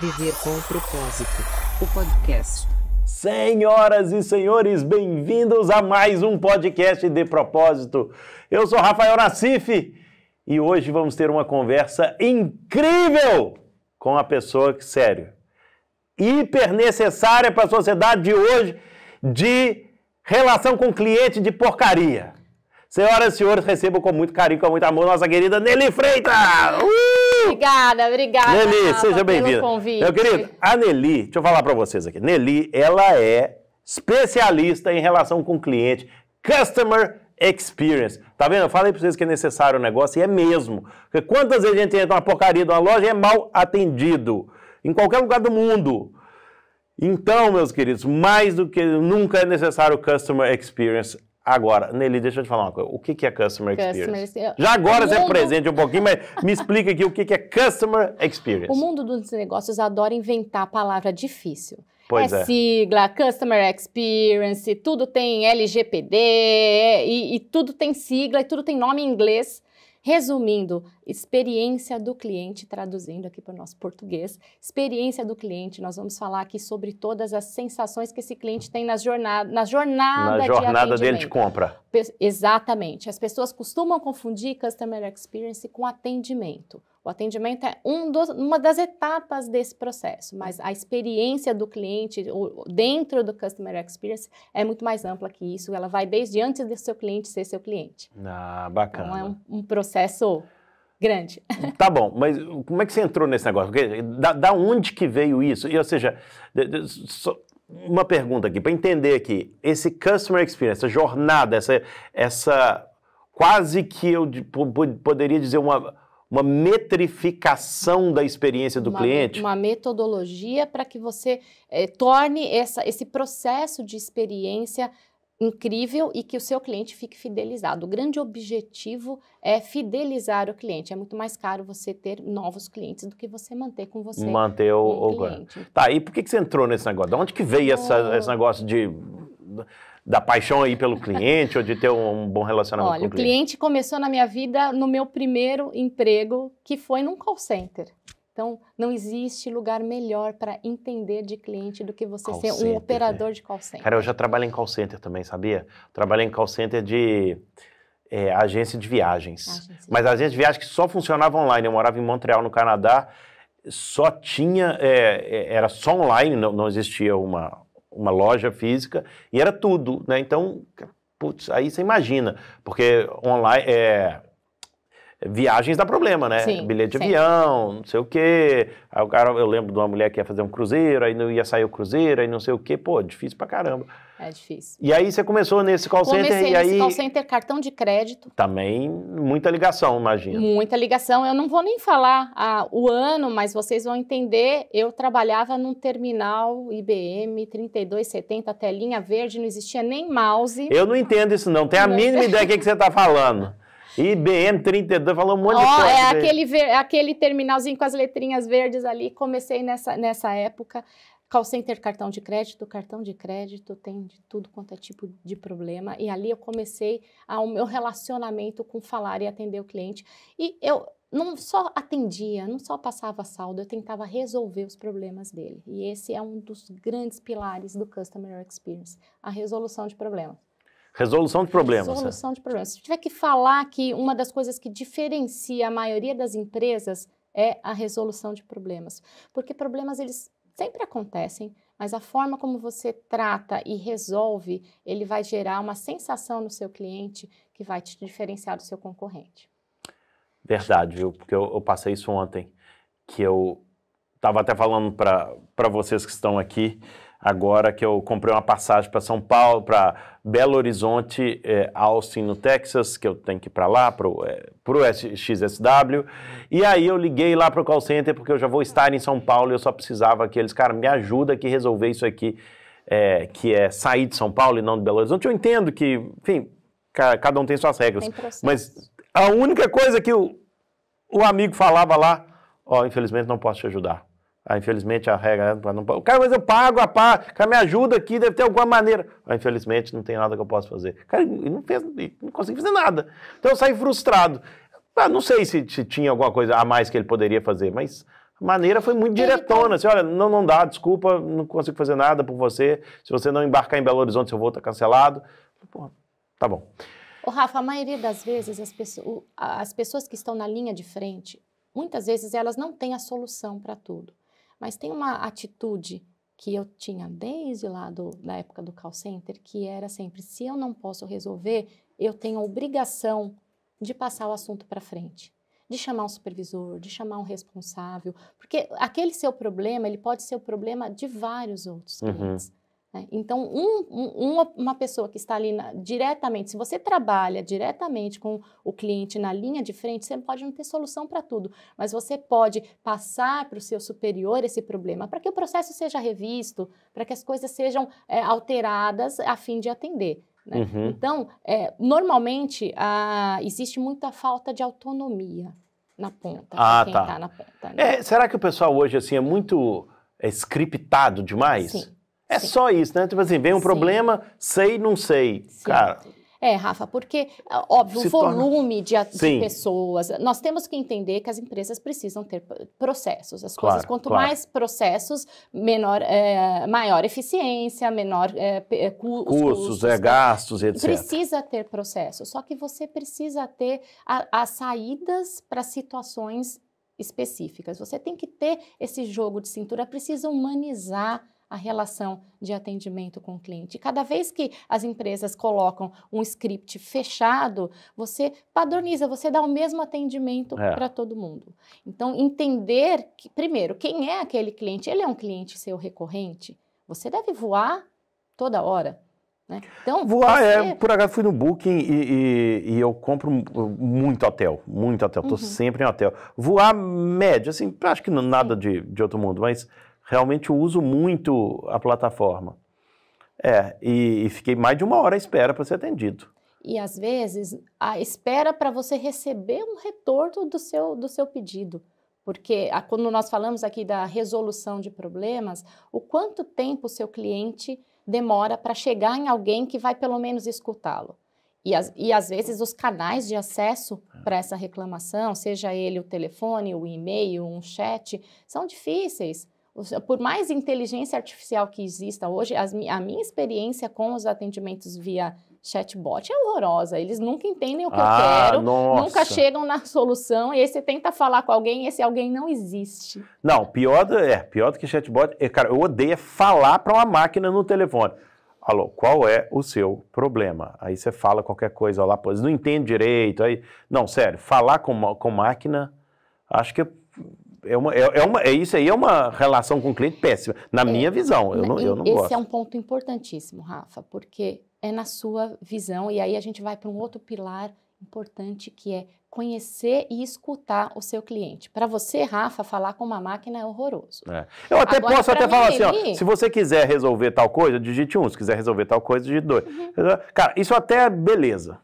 Viver com propósito. O podcast. Senhoras e senhores, bem-vindos a mais um podcast de propósito. Eu sou Rafael Nassif e hoje vamos ter uma conversa incrível com a pessoa que, sério, hiper necessária para a sociedade de hoje de relação com cliente de porcaria. Senhoras e senhores, recebam com muito carinho, com muito amor, nossa querida Nelly Freitas! Uh! Obrigada, obrigada. Neli, Rafa, seja bem-vinda. Meu querido, a Neli, deixa eu falar para vocês aqui. Neli, ela é especialista em relação com cliente, customer experience. Tá vendo? Eu falei para vocês que é necessário o um negócio e é mesmo. Porque quantas vezes a gente entra numa porcaria de uma loja e é mal atendido em qualquer lugar do mundo. Então, meus queridos, mais do que nunca é necessário customer experience Agora, Nelly, deixa eu te falar uma coisa. O que, que é Customer, customer Experience? Já agora mundo... você é presente um pouquinho, mas me explica aqui o que, que é Customer Experience. O mundo dos negócios adora inventar a palavra difícil. Pois é, é, sigla, Customer Experience, tudo tem LGPD e, e tudo tem sigla e tudo tem nome em inglês Resumindo, experiência do cliente, traduzindo aqui para o nosso português, experiência do cliente, nós vamos falar aqui sobre todas as sensações que esse cliente tem nas jornada, na jornada, na jornada de dele de compra. Pe exatamente. As pessoas costumam confundir Customer Experience com atendimento. O atendimento é um dos, uma das etapas desse processo, mas a experiência do cliente dentro do Customer Experience é muito mais ampla que isso. Ela vai desde antes do seu cliente ser seu cliente. Ah, bacana. Então é um, um processo grande. Tá bom, mas como é que você entrou nesse negócio? Porque da, da onde que veio isso? E, ou seja, so, uma pergunta aqui, para entender aqui, esse Customer Experience, essa jornada, essa, essa quase que eu poderia dizer uma uma metrificação da experiência do uma, cliente? Uma metodologia para que você é, torne essa, esse processo de experiência incrível e que o seu cliente fique fidelizado. O grande objetivo é fidelizar o cliente. É muito mais caro você ter novos clientes do que você manter com você. Manter o, um o cliente. Tá, e por que, que você entrou nesse negócio? De onde que veio essa, então esse negócio de da paixão aí pelo cliente ou de ter um, bom relacionamento Olha, com o cliente? Olha, o cliente começou na minha vida no meu primeiro emprego, que foi num call center. Então, não existe lugar melhor para entender de cliente do que você call ser center, um operador né? de call center. Cara, eu já trabalhei em call center também, sabia? Trabalhei em call center de é, agência de viagens. Agência Mas agência de viagens que só funcionava online. Eu morava em Montreal, no Canadá, só tinha, é, é era só online, não, não existia uma, uma loja física e era tudo, né? Então, putz, aí você imagina, porque online é viagens dá problema, né? Sim, Bilhete de avião, não sei o quê. Aí o cara, eu lembro de uma mulher que ia fazer um cruzeiro, aí não ia sair o cruzeiro, aí não sei o quê. Pô, difícil pra caramba. É difícil. E aí você começou nesse call Comecei center e aí... Comecei nesse call center, cartão de crédito. Também muita ligação, imagina. Muita ligação. Eu não vou nem falar ah, o ano, mas vocês vão entender. Eu trabalhava num terminal IBM 3270, telinha verde, não existia nem mouse. Eu não entendo isso não. Tem a mínima ideia do que, que você tá falando. IBM32, falou um monte oh, de coisa. É aquele, aquele terminalzinho com as letrinhas verdes ali. Comecei nessa, nessa época. Call center, cartão de crédito, cartão de crédito tem de tudo quanto é tipo de problema. E ali eu comecei o meu relacionamento com falar e atender o cliente. E eu não só atendia, não só passava saldo, eu tentava resolver os problemas dele. E esse é um dos grandes pilares do Customer Experience, a resolução de problemas. Resolução de problemas. É. Resolução é. de problemas. Se tiver que falar que uma das coisas que diferencia a maioria das empresas é a resolução de problemas, porque problemas eles sempre acontecem, mas a forma como você trata e resolve, ele vai gerar uma sensação no seu cliente que vai te diferenciar do seu concorrente. Verdade, viu? Porque eu, eu passei isso ontem, que eu estava até falando para vocês que estão aqui, agora que eu comprei uma passagem para São Paulo, para Belo Horizonte, é, Austin, no Texas, que eu tenho que ir para lá, para o é, XSW. E aí eu liguei lá para o call center, porque eu já vou estar em São Paulo e eu só precisava que eles, cara, me ajuda aqui resolver isso aqui, é, que é sair de São Paulo e não de Belo Horizonte. Eu entendo que, enfim, cada um tem suas regras. Tem mas a única coisa que o, o amigo falava lá, ó, oh, infelizmente não posso te ajudar ah, infelizmente a regra né, para não o cara mas eu pago a pá, cara me ajuda aqui deve ter alguma maneira ah, infelizmente não tem nada que eu possa fazer cara ele não fez não conseguiu fazer nada então eu saí frustrado ah, não sei se, se, tinha alguma coisa a mais que ele poderia fazer mas a maneira foi muito é, diretona então. assim olha não não dá desculpa não consigo fazer nada por você se você não embarcar em Belo Horizonte seu voo está cancelado tá bom Ô, Rafa, a maioria das vezes as pessoas, as pessoas que estão na linha de frente, muitas vezes elas não têm a solução para tudo. Mas tem uma atitude que eu tinha desde lá do, da época do call center, que era sempre: se eu não posso resolver, eu tenho a obrigação de passar o assunto para frente, de chamar um supervisor, de chamar um responsável, porque aquele seu problema, ele pode ser o problema de vários outros uhum. clientes. Uhum. Né? Então, um, um, uma pessoa que está ali na, diretamente, se você trabalha diretamente com o cliente na linha de frente, você pode não ter solução para tudo, mas você pode passar para o seu superior esse problema, para que o processo seja revisto, para que as coisas sejam é, alteradas a fim de atender. Né? Uhum. Então, é, normalmente, a, existe muita falta de autonomia na ponta. Ah, tá. tá ponta, né? é, será que o pessoal hoje assim, é muito é, scriptado demais? Sim. É Sim. só isso, né? Tipo assim, vem um Sim. problema, sei, não sei. Sim. Cara. É, Rafa, porque, óbvio, o volume torna... de, de pessoas. Nós temos que entender que as empresas precisam ter processos. As claro, coisas, quanto claro. mais processos, menor, é, maior eficiência, menor é, é cu custos, custos é, né? gastos, etc. Precisa ter processos. Só que você precisa ter as saídas para situações específicas. Você tem que ter esse jogo de cintura, precisa humanizar a relação de atendimento com o cliente. Cada vez que as empresas colocam um script fechado, você padroniza, você dá o mesmo atendimento é. para todo mundo. Então, entender que, primeiro, quem é aquele cliente? Ele é um cliente seu recorrente? Você deve voar toda hora. Né? Então, Voar, é, você... é, por acaso fui no Booking e, e, e eu compro muito hotel, muito hotel, estou uhum. sempre em hotel. Voar médio, assim, acho que nada de, de outro mundo, mas realmente uso muito a plataforma. É, e, e fiquei mais de uma hora à espera para ser atendido. E às vezes a espera para você receber um retorno do seu, do seu pedido. Porque a, quando nós falamos aqui da resolução de problemas, o quanto tempo o seu cliente demora para chegar em alguém que vai pelo menos escutá-lo. E, as, e às vezes os canais de acesso é. para essa reclamação, seja ele o telefone, o e-mail, um chat, são difíceis por mais inteligência artificial que exista hoje, as, a minha experiência com os atendimentos via chatbot é horrorosa. Eles nunca entendem o que ah, eu quero, nossa. nunca chegam na solução, e aí você tenta falar com alguém e esse alguém não existe. Não, pior do, é, pior do que chatbot, é, cara, eu odeio é falar para uma máquina no telefone. Alô, qual é o seu problema? Aí você fala qualquer coisa lá, pois não entende direito. Aí, não, sério, falar com, com máquina, acho que é, uma, é, é, uma, é isso aí é uma relação com o cliente péssima, na é, minha visão. Eu não, eu não esse é gosto. é um ponto importantíssimo, Rafa, porque é na sua visão, e aí a gente vai para um outro pilar importante que é conhecer e escutar o seu cliente. Para você, Rafa, falar com uma máquina é horroroso. É. Eu até Agora, posso até mim, falar assim, ó, se você quiser resolver tal coisa, digite um, se quiser resolver tal coisa, digite dois. Uhum. Cara, isso até é beleza.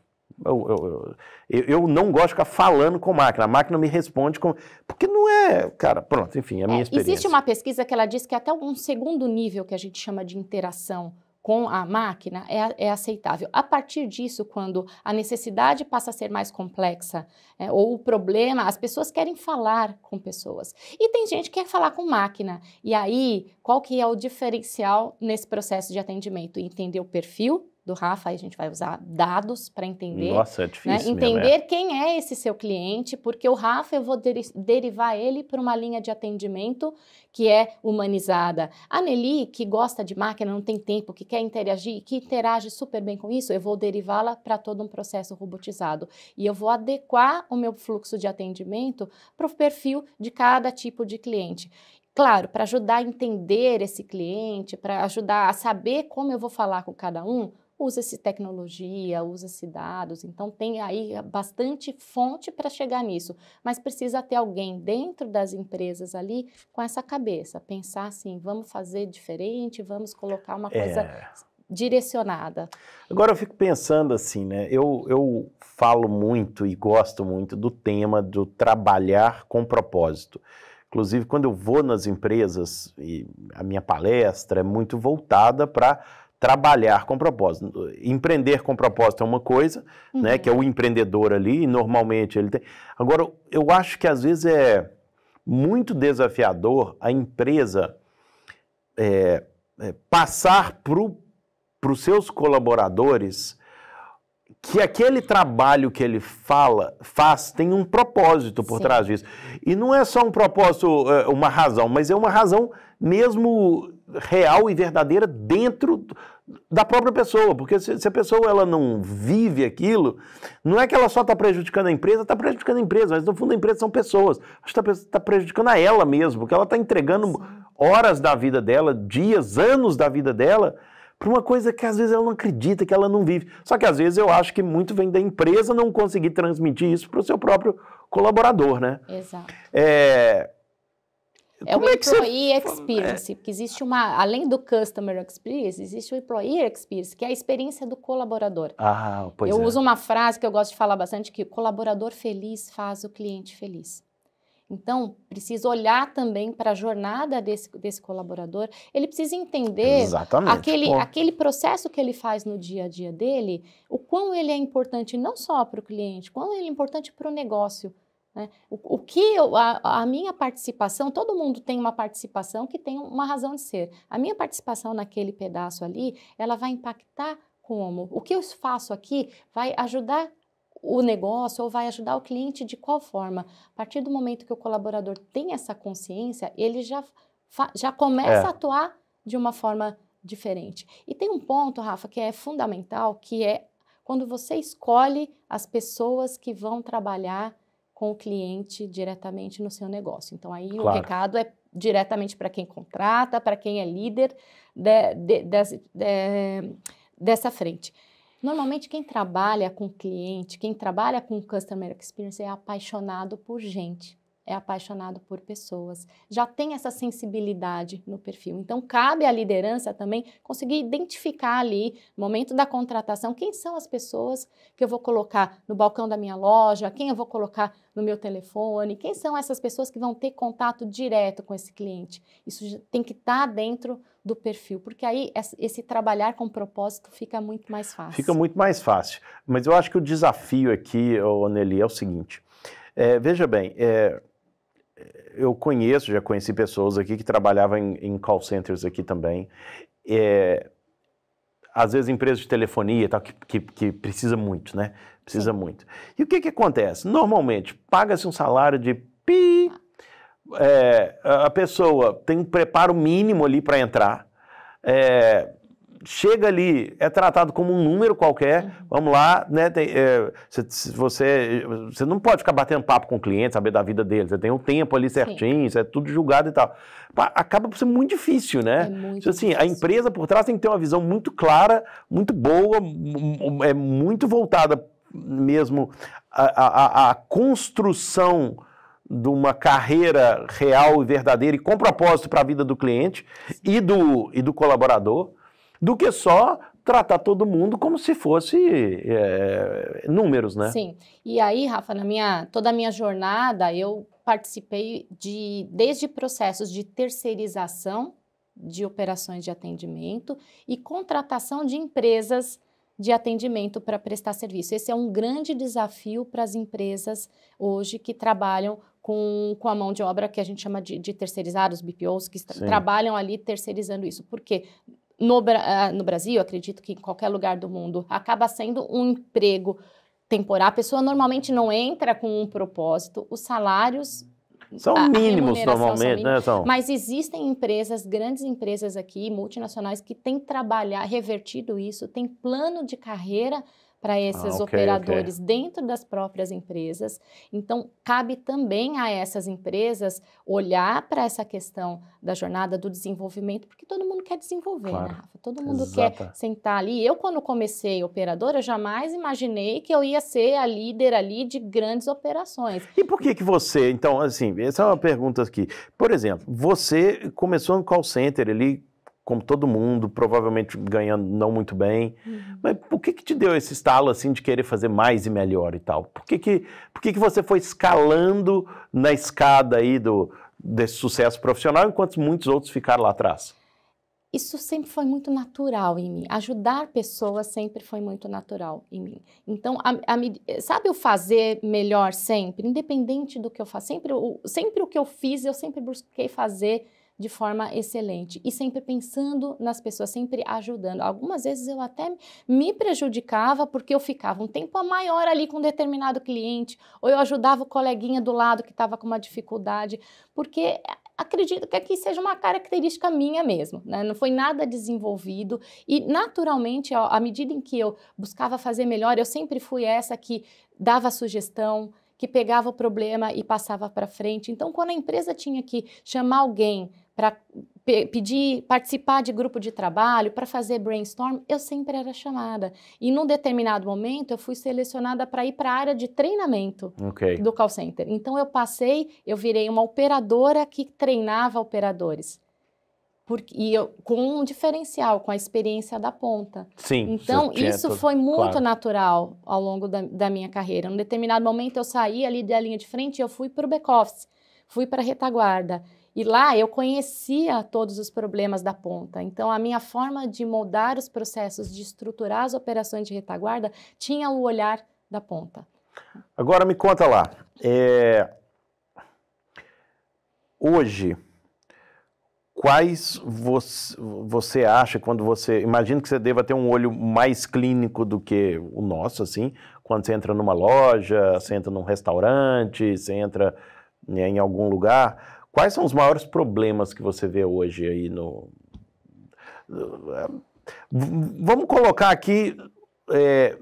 Eu, eu, eu, não gosto de ficar falando com máquina. A máquina me responde com. Porque não é. Cara, pronto, enfim, é a minha é, experiência. Existe uma pesquisa que ela diz que até um segundo nível que a gente chama de interação com a máquina é, é aceitável. A partir disso, quando a necessidade passa a ser mais complexa, é, ou o problema, as pessoas querem falar com pessoas. E tem gente que quer falar com máquina. E aí, qual que é o diferencial nesse processo de atendimento? Entender o perfil do Rafa, aí a gente vai usar dados para entender. Nossa, é né, difícil. Né? Entender quem é esse seu cliente, porque o Rafa eu vou der derivar ele para uma linha de atendimento que é humanizada. A Nelly, que gosta de máquina, não tem tempo, que quer interagir, que interage super bem com isso, eu vou derivá-la para todo um processo robotizado. E eu vou adequar o meu fluxo de atendimento para o perfil de cada tipo de cliente. Claro, para ajudar a entender esse cliente, para ajudar a saber como eu vou falar com cada um, usa-se tecnologia, usa-se dados, então tem aí bastante fonte para chegar nisso, mas precisa ter alguém dentro das empresas ali com essa cabeça, pensar assim, vamos fazer diferente, vamos colocar uma coisa é. direcionada. Agora eu fico pensando assim, né? Eu, eu falo muito e gosto muito do tema do trabalhar com propósito. Inclusive, quando eu vou nas empresas, a minha palestra é muito voltada para trabalhar com propósito. Empreender com propósito é uma coisa, né, uhum. né, que é o empreendedor ali, e normalmente ele tem. Agora, eu acho que às vezes é muito desafiador a empresa é, é, passar para os seus colaboradores que aquele trabalho que ele fala, faz, tem um propósito por Sim. trás disso. E não é só um propósito, é, uma razão, mas é uma razão mesmo real e verdadeira dentro da própria pessoa, porque se, se, a pessoa ela não vive aquilo, não é que ela só está prejudicando a empresa, está prejudicando a empresa, mas no fundo a empresa são pessoas. Acho que está tá prejudicando a ela mesmo, porque ela está entregando horas da vida dela, dias, anos da vida dela, para uma coisa que às vezes ela não acredita, que ela não vive. Só que às vezes eu acho que muito vem da empresa não conseguir transmitir isso para o seu próprio colaborador, né? Exato. É, é Como é o employee é você... experience, porque existe uma, além do customer experience, existe o employee experience, que é a experiência do colaborador. Ah, pois Eu é. uso uma frase que eu gosto de falar bastante, que colaborador feliz faz o cliente feliz. Então, precisa olhar também para a jornada desse, desse colaborador. Ele precisa entender aquele, aquele processo que ele faz no dia a dia dele, o quão ele é importante não só para o cliente, quão ele é importante para o negócio. Né? O, o, que eu, a, a, minha participação, todo mundo tem uma participação que tem uma razão de ser. A minha participação naquele pedaço ali, ela vai impactar como? O que eu faço aqui vai ajudar o negócio ou vai ajudar o cliente de qual forma? A partir do momento que o colaborador tem essa consciência, ele já, já começa é. a atuar de uma forma diferente. E tem um ponto, Rafa, que é fundamental, que é quando você escolhe as pessoas que vão trabalhar com o cliente diretamente no seu negócio. Então, aí claro. o recado é diretamente para quem contrata, para quem é líder de, de, de, dessa frente. Normalmente, quem trabalha com cliente, quem trabalha com customer experience é apaixonado por gente é apaixonado por pessoas, já tem essa sensibilidade no perfil. Então, cabe à liderança também conseguir identificar ali, no momento da contratação, quem são as pessoas que eu vou colocar no balcão da minha loja, quem eu vou colocar no meu telefone, quem são essas pessoas que vão ter contato direto com esse cliente. Isso tem que estar tá dentro do perfil, porque aí esse trabalhar com propósito fica muito mais fácil. Fica muito mais fácil. Mas eu acho que o desafio aqui, Oneli, é o seguinte. É, veja bem, é, eu conheço, já conheci pessoas aqui que trabalhavam em, em call centers aqui também. É, às vezes empresas de telefonia tal, que, que, que precisa muito, né? Precisa Sim. muito. E o que, que acontece? Normalmente, paga-se um salário de pi. É, a pessoa tem um preparo mínimo ali para entrar. É, chega ali, é tratado como um número qualquer, uhum. vamos lá, né? Tem, é, você, você não pode ficar batendo papo com o cliente, saber da vida dele, você tem um tempo ali certinho, isso é tudo julgado e tal. Acaba por ser muito difícil, né? É muito então, assim, difícil. a empresa por trás tem que ter uma visão muito clara, muito boa, é muito voltada mesmo à, construção de uma carreira real e verdadeira e com propósito para a vida do cliente e do, e do colaborador do que só tratar todo mundo como se fosse é, números, né? Sim. E aí, Rafa, na minha toda a minha jornada, eu participei de desde processos de terceirização de operações de atendimento e contratação de empresas de atendimento para prestar serviço. Esse é um grande desafio para as empresas hoje que trabalham com, com a mão de obra que a gente chama de, de terceirizados, BPOs, que tra trabalham ali terceirizando isso. Porque no, ah, no Brasil, acredito que em qualquer lugar do mundo, acaba sendo um emprego temporário. A pessoa normalmente não entra com um propósito. Os salários são a, mínimos a normalmente, são né, mínimos, né? São... Mas existem empresas, grandes empresas aqui, multinacionais, que têm trabalhar, revertido isso, têm plano de carreira para esses ah, okay, operadores okay. dentro das próprias empresas. Então, cabe também a essas empresas olhar para essa questão da jornada do desenvolvimento, porque todo mundo quer desenvolver, né, claro. né, Rafa? Todo mundo Exato. quer sentar ali. Eu, quando comecei operadora, jamais imaginei que eu ia ser a líder ali de grandes operações. E por que que você, então, assim, essa é uma pergunta aqui. Por exemplo, você começou no call center ali como todo mundo, provavelmente ganhando não muito bem. Uhum. Mas por que, que te deu esse estalo assim de querer fazer mais e melhor e tal? Por que, que, por que, que você foi escalando na escada aí do, desse sucesso profissional, enquanto muitos outros ficaram lá atrás? Isso sempre foi muito natural em mim. Ajudar pessoas sempre foi muito natural em mim. Então, a, a, sabe o fazer melhor sempre? Independente do que eu faço. Sempre o, sempre o que eu fiz, eu sempre busquei fazer de forma excelente e sempre pensando nas pessoas, sempre ajudando. Algumas vezes eu até me prejudicava porque eu ficava um tempo maior ali com um determinado cliente, ou eu ajudava o coleguinha do lado que estava com uma dificuldade, porque acredito que aqui seja uma característica minha mesmo, né? não foi nada desenvolvido e naturalmente, ó, à medida em que eu buscava fazer melhor, eu sempre fui essa que dava sugestão, que pegava o problema e passava para frente. Então, quando a empresa tinha que chamar alguém para pedir, participar de grupo de trabalho, para fazer brainstorm, eu sempre era chamada. E num determinado momento eu fui selecionada para ir para a área de treinamento okay. do call center. Então eu passei, eu virei uma operadora que treinava operadores. Porque, e eu, com um diferencial, com a experiência da ponta. Sim. Então, isso tudo, foi muito claro. natural ao longo da, da minha carreira. Num determinado momento, eu saí ali da linha de frente e eu fui para o back-office, fui para a retaguarda. E lá eu conhecia todos os problemas da ponta. Então, a minha forma de moldar os processos, de estruturar as operações de retaguarda, tinha o olhar da ponta. Agora me conta lá. É... Hoje, quais você, você acha quando você. Imagino que você deva ter um olho mais clínico do que o nosso, assim, quando você entra numa loja, você entra num restaurante, você entra né, em algum lugar Quais são os maiores problemas que você vê hoje aí no. É, vamos colocar aqui é,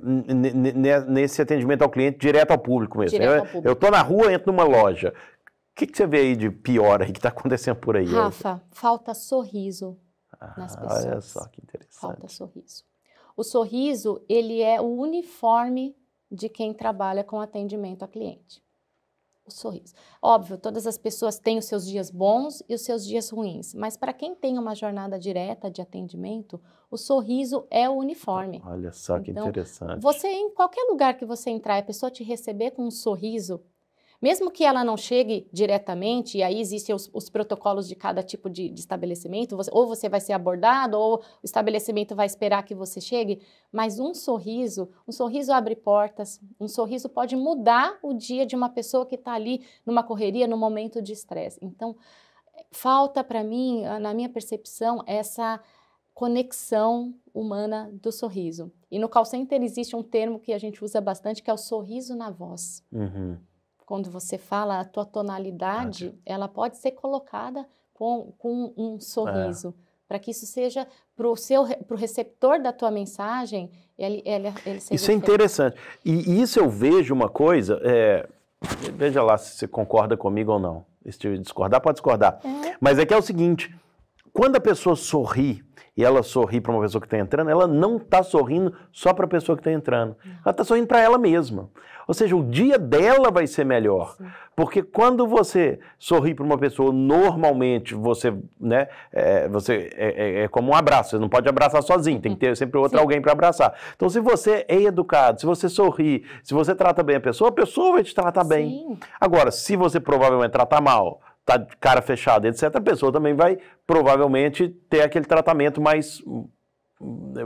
nesse atendimento ao cliente direto ao público mesmo. ao público. Eu estou na rua, entro numa loja. O que, que, você vê aí de pior aí que está acontecendo por aí? Rafa, falta sorriso ah, nas pessoas. Olha só que interessante. Falta sorriso. O sorriso, ele é o uniforme de quem trabalha com atendimento a cliente o sorriso. Óbvio, todas as pessoas têm os seus dias bons e os seus dias ruins, mas para quem tem uma jornada direta de atendimento, o sorriso é o uniforme. Olha só que então, interessante. Você, em qualquer lugar que você entrar, a pessoa te receber com um sorriso, mesmo que ela não chegue diretamente, e aí existem os, os protocolos de cada tipo de, de estabelecimento, você, ou você vai ser abordado, ou o estabelecimento vai esperar que você chegue, mas um sorriso, um sorriso abre portas, um sorriso pode mudar o dia de uma pessoa que está ali numa correria, num momento de estresse. Então, falta para mim, ah, na minha percepção, essa conexão humana do sorriso. E no call center existe um termo que a gente usa bastante, que é o sorriso na voz. Uhum quando você fala, a tua tonalidade, Verdade. ela pode ser colocada com, com um sorriso. É. Para que isso seja para o seu pro receptor da tua mensagem, ele, ele, ele seja Isso é interessante. E, e, isso eu vejo uma coisa, é, veja lá se você concorda comigo ou não. Se discordar, pode discordar. É. Mas é que é o seguinte: quando a pessoa sorri e ela sorri para uma pessoa que está entrando, ela não está sorrindo só para a pessoa que está entrando. Ela está sorrindo para ela mesma. Ou seja, o dia dela vai ser melhor. Porque quando você sorri para uma pessoa, normalmente você, né, é, você é, é, é, como um abraço, você não pode abraçar sozinho, tem que ter sempre outro Sim. alguém para abraçar. Então, se você é educado, se você sorri, se você trata bem a pessoa, a pessoa vai te tratar Sim. bem. Agora, se você provavelmente tratar mal, tá de cara fechada, etc., a pessoa também vai provavelmente ter aquele tratamento mais,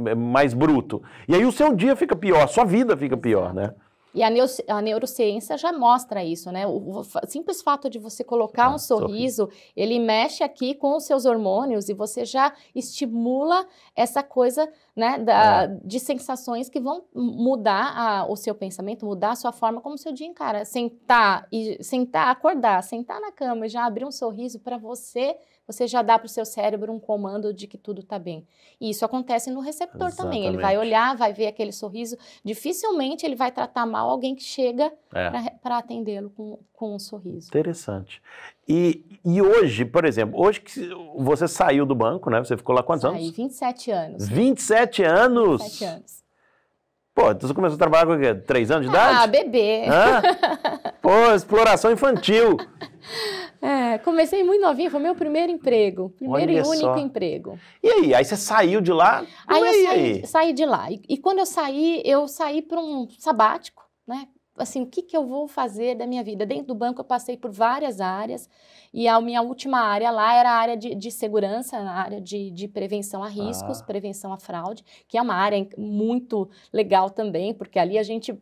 é, mais bruto. E aí o seu dia fica pior, a sua vida fica pior, né? E a, a, neurociência já mostra isso, né? O, o simples fato de você colocar ah, um sorriso, sorriso, ele mexe aqui com os seus hormônios e você já estimula essa coisa né, da, é. de sensações que vão mudar a, o seu pensamento, mudar a sua forma como o seu dia encara. Sentar e sentar, acordar, sentar na cama e já abrir um sorriso para você, você já dá para o seu cérebro um comando de que tudo está bem. E isso acontece no receptor Exatamente. também. Ele vai olhar, vai ver aquele sorriso. Dificilmente ele vai tratar mal alguém que chega é. para atendê-lo com, com um sorriso. Interessante. E, e hoje, por exemplo, hoje que você saiu do banco, né? Você ficou lá quantos Saí, anos? 27 anos. 27 anos? 27 anos. Pô, então você começou a trabalhar com o quê? 3 anos de ah, idade? Ah, bebê. Hã? Pô, exploração infantil. É, comecei muito novinha, foi meu primeiro emprego, primeiro Olha e único só. emprego. E aí? Aí você saiu de lá? Aí eu saí, aí? saí de lá. E, e, quando eu saí, eu saí para um sabático, né? assim, o que, que eu vou fazer da minha vida? Dentro do banco eu passei por várias áreas e a minha última área lá era a área de, de segurança, a área de, de prevenção a riscos, ah. prevenção à fraude, que é uma área muito legal também, porque ali a gente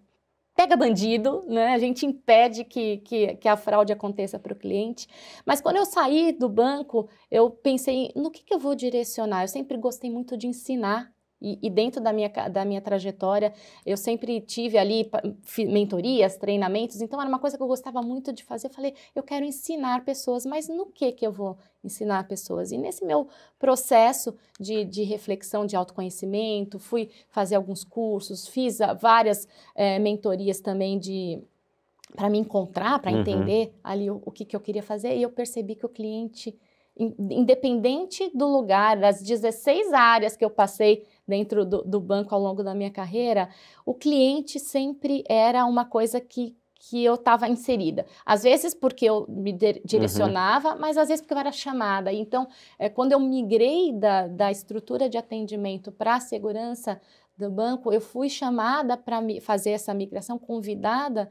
pega bandido, né? A gente impede que, que, que a fraude aconteça para o cliente. Mas quando eu saí do banco, eu pensei no que, que eu vou direcionar. Eu sempre gostei muito de ensinar e, e, dentro da minha, da minha trajetória, eu sempre tive ali mentorias, treinamentos, então era uma coisa que eu gostava muito de fazer. Eu falei, eu quero ensinar pessoas, mas no que que eu vou ensinar pessoas? E nesse meu processo de, de reflexão, de autoconhecimento, fui fazer alguns cursos, fiz várias é, mentorias também de para me encontrar, para uhum. entender ali o, o que, que eu queria fazer, e eu percebi que o cliente independente do lugar, das 16 áreas que eu passei dentro do, do, banco ao longo da minha carreira, o cliente sempre era uma coisa que, que eu estava inserida. Às vezes porque eu me uhum. direcionava, uhum. mas às vezes porque eu era chamada. Então, é, quando eu migrei da, da estrutura de atendimento para a segurança do banco, eu fui chamada para fazer essa migração, convidada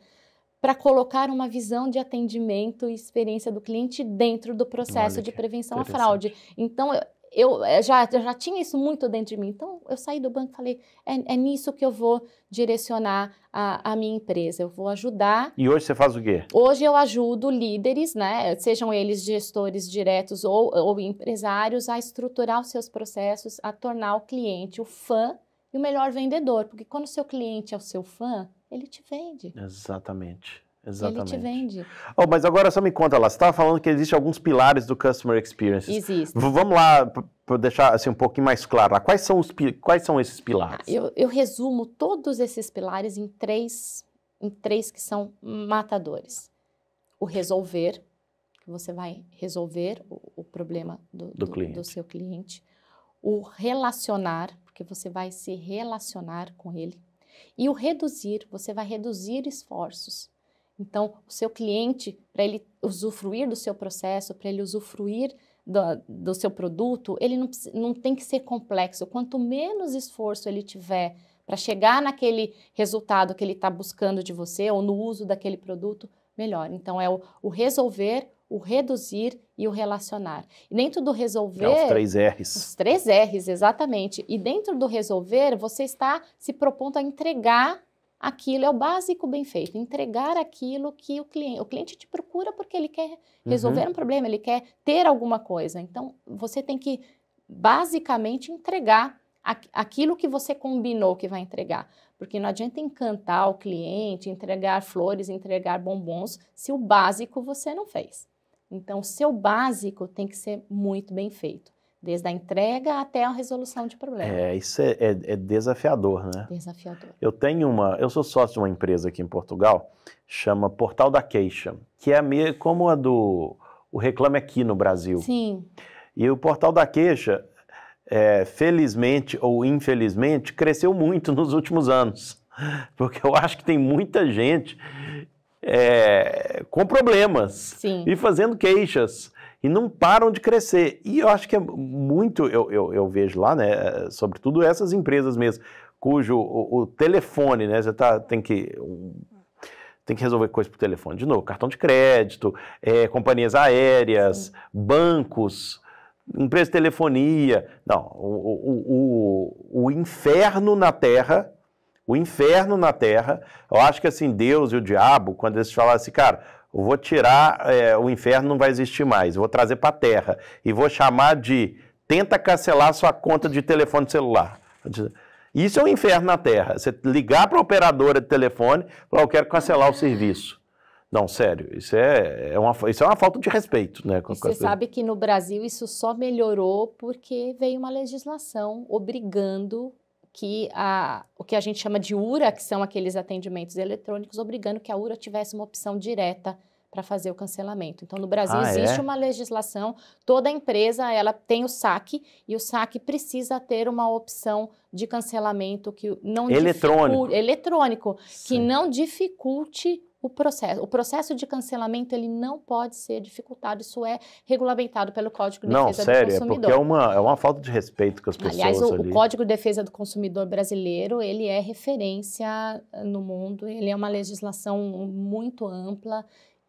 para colocar uma visão de atendimento e experiência do cliente dentro do processo de prevenção à fraude. Então, eu, eu eh, já, já tinha isso muito dentro de mim. Então, eu saí do banco e falei: é, é, nisso que eu vou direcionar a, a, minha empresa, eu vou ajudar. E hoje você faz o quê? Hoje eu ajudo líderes, né, sejam eles gestores diretos ou, ou empresários, a estruturar os seus processos, a tornar o cliente o fã e o melhor vendedor. Porque quando o seu cliente é o seu fã, ele te vende. Exatamente. Exatamente. Ele te vende. Oh, mas agora só me conta lá, você estava falando que existem alguns pilares do Customer Experience. Existe. Vamos lá, para deixar assim, um pouquinho mais claro, quais são, os, quais são esses pilares? eu, eu, resumo todos esses pilares em três, em três que são matadores. O resolver, que você vai resolver o, o problema do, do, do, do seu cliente. O relacionar, porque você vai se relacionar com ele e o reduzir, você vai reduzir esforços. Então, o seu cliente, para ele usufruir do seu processo, para ele usufruir do, do, seu produto, ele não, não tem que ser complexo. Quanto menos esforço ele tiver para chegar naquele resultado que ele está buscando de você ou no uso daquele produto, melhor. Então, é o, o resolver o reduzir e o relacionar. E dentro do resolver. É os três R's. Os três R's, exatamente. E dentro do resolver, você está se propondo a entregar aquilo, é o básico bem feito, entregar aquilo que o cliente, o cliente te procura porque ele quer uhum. resolver uhum. um problema, ele quer ter alguma coisa. Então, você tem que basicamente entregar aquilo que você combinou que vai entregar. Porque não adianta encantar o cliente, entregar flores, entregar bombons, se o básico você não fez. Então, o seu básico tem que ser muito bem feito, desde a entrega até a resolução de problemas. É, isso é, é, é, desafiador, né? Desafiador. Eu tenho uma, eu sou sócio de uma empresa aqui em Portugal, chama Portal da Queixa, que é meio como a do o Reclame Aqui no Brasil. Sim. E o Portal da Queixa, é, felizmente ou infelizmente, cresceu muito nos últimos anos. Porque eu acho que tem muita gente é, com problemas Sim. e fazendo queixas e não param de crescer. E eu acho que é muito, eu, eu, eu vejo lá, né, sobretudo essas empresas mesmo, cujo o, o telefone, né, você tá, tem que tem que resolver coisa por telefone. De novo, cartão de crédito, é, companhias aéreas, Sim. bancos, empresa de telefonia. Não, o, o, o, o inferno na Terra o inferno na terra. Eu acho que assim, Deus e o diabo, quando eles falassem, cara, eu vou tirar, é, o inferno não vai existir mais, eu vou trazer para a terra e vou chamar de tenta cancelar sua conta de telefone celular. Isso é um inferno na terra. Você ligar para a operadora de telefone e falar, eu quero cancelar o serviço. Não, sério, isso é, é, uma, isso é uma falta de respeito. Né, com, você com sabe que no Brasil isso só melhorou porque veio uma legislação obrigando que a, o que a gente chama de URA, que são aqueles atendimentos eletrônicos, obrigando que a URA tivesse uma opção direta para fazer o cancelamento. Então, no Brasil ah, é? existe é? uma legislação, toda empresa ela tem o saque e o saque precisa ter uma opção de cancelamento que não eletrônico, eletrônico que não dificulte o processo. O processo de cancelamento ele não pode ser dificultado, isso é regulamentado pelo Código de não, Defesa sério, do Consumidor. Não, sério, é porque é uma, é uma falta de respeito com as pessoas Aliás, o, ali. o Código de Defesa do Consumidor brasileiro, ele é referência no mundo, ele é uma legislação muito ampla,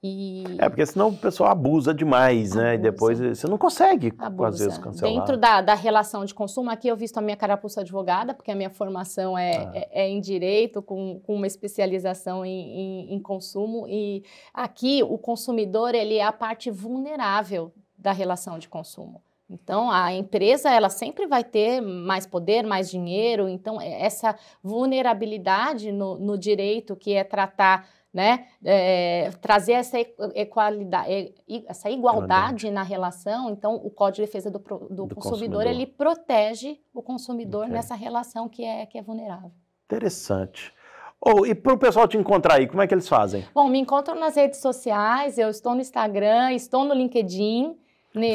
e... É, porque senão o pessoal abusa demais, abusa. né? E depois eh, você não consegue, abusa. às vezes, cancelar. Dentro da, da relação de consumo, aqui eu visto a minha carapuça advogada, porque a minha formação é, ah. é, é, em direito, com, com uma especialização em, em, em consumo. E aqui o consumidor ele é a parte vulnerável da relação de consumo. Então, a empresa ela sempre vai ter mais poder, mais dinheiro. Então, é, essa vulnerabilidade no, no direito que é tratar né? É, trazer essa, equalidade, essa igualdade na relação. Então, o Código de Defesa do, do, do consumidor, consumidor, ele protege o consumidor okay. nessa relação que é, que é vulnerável. Interessante. Oh, e para o pessoal te encontrar aí, como é que eles fazem? Bom, me encontram nas redes sociais, eu estou no Instagram, estou no LinkedIn.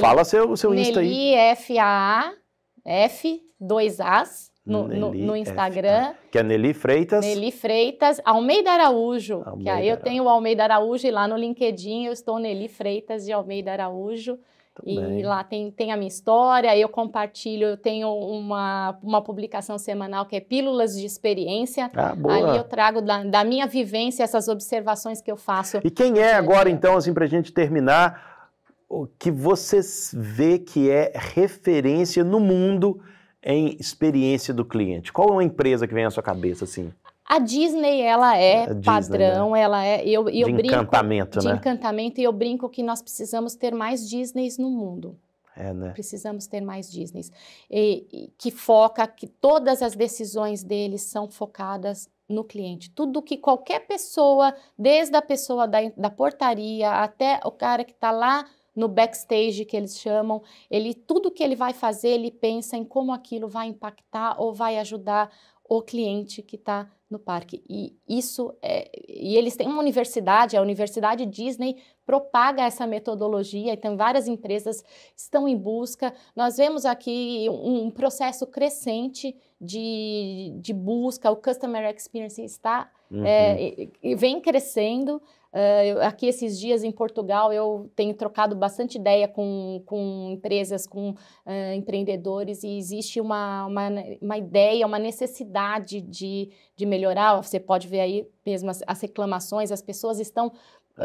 Fala seu, seu Insta aí. F-A-A, F, dois As, no, Nelly, no, no tá. Instagram. F, que é Nelly Freitas. Nelly Freitas, Almeida Araújo. Almeida que aí eu tenho o Almeida Araújo e lá no LinkedIn eu estou Nelly Freitas de Almeida Araújo. Também. E lá tem, tem a minha história, eu compartilho, eu tenho uma, uma publicação semanal que é Pílulas de Experiência. Ah, boa. Ali eu trago da, da minha vivência essas observações que eu faço. E quem é agora, então, assim, para a gente terminar, o que você vê que é referência no mundo em experiência do cliente? Qual é uma empresa que vem à sua cabeça assim? A Disney, ela é Disney, né? padrão, né? ela é. Eu, eu de brinco, encantamento, de né? De encantamento, e eu brinco que nós precisamos ter mais Disneys no mundo. É, né? Precisamos ter mais Disneys. E, e, que foca, que todas as decisões deles são focadas no cliente. Tudo que qualquer pessoa, desde a pessoa da, da portaria até o cara que está lá no backstage que eles chamam. Ele tudo que ele vai fazer, ele pensa em como aquilo vai impactar ou vai ajudar o cliente que está no parque. E isso é, e eles têm uma universidade, a Universidade Disney propaga essa metodologia, então várias empresas estão em busca. Nós vemos aqui um, processo crescente de, de busca, o Customer Experience está é, uhum. é, vem crescendo Uh, aqui esses dias em Portugal eu tenho trocado bastante ideia com, com empresas, com uh, empreendedores e existe uma, uma, uma, ideia, uma necessidade de, de melhorar. Você pode ver aí mesmo as, as reclamações, as pessoas estão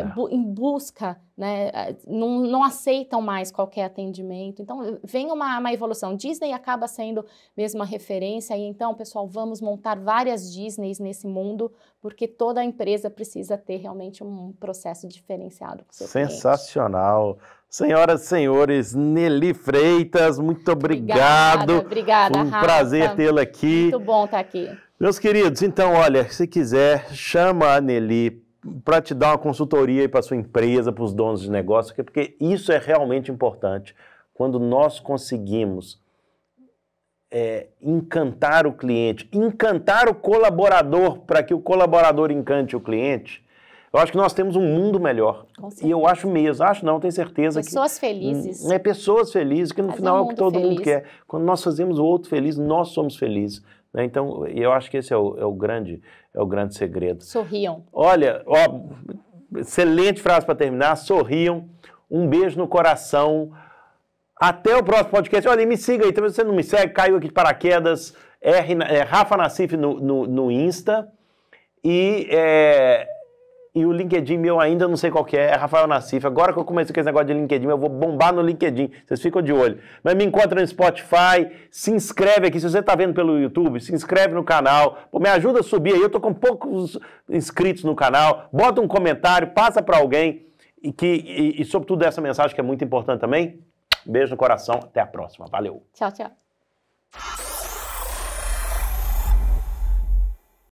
é. bu em busca, né, não, não, aceitam mais qualquer atendimento. Então, vem uma, uma evolução. Disney acaba sendo mesmo a referência, e então, pessoal, vamos montar várias Disneys nesse mundo, porque toda empresa precisa ter realmente um processo diferenciado. Sensacional. Cliente. Senhoras e senhores, Nelly Freitas, muito obrigado. Obrigada, obrigada. um Rafa. prazer tê-la aqui. Muito bom estar aqui. Meus queridos, então, olha, se quiser, chama a Nelly para te dar uma consultoria para sua empresa, para os donos de negócio, é porque isso é realmente importante. Quando nós conseguimos é, encantar o cliente, encantar o colaborador para que o colaborador encante o cliente, eu acho que nós temos um mundo melhor. E eu acho mesmo, acho não, tenho certeza pessoas que... Pessoas felizes. É, pessoas felizes, que no Fazer final um é o que todo feliz. mundo quer. Quando nós fazemos o outro feliz, nós somos felizes. Né? Então, eu acho que esse é o, é o, grande, é o grande segredo. Sorriam. Olha, ó, excelente frase para terminar. Sorriam. Um beijo no coração. Até o próximo podcast. Olha, me siga aí. Talvez você não me segue, caiu aqui de paraquedas. R, é, Rafa Nassif no, no, no Insta. E é, e o LinkedIn meu ainda não sei qual que é, é Rafael Nassif. Agora que eu comecei com esse negócio de LinkedIn, eu vou bombar no LinkedIn. Vocês ficam de olho. Mas me encontra no Spotify, se inscreve aqui. Se você está vendo pelo YouTube, se inscreve no canal. Pô, me ajuda a subir aí. Eu estou com poucos inscritos no canal. Bota um comentário, passa para alguém. E, que, e, e sobretudo essa mensagem que é muito importante também. Beijo no coração. Até a próxima. Valeu. Tchau, tchau.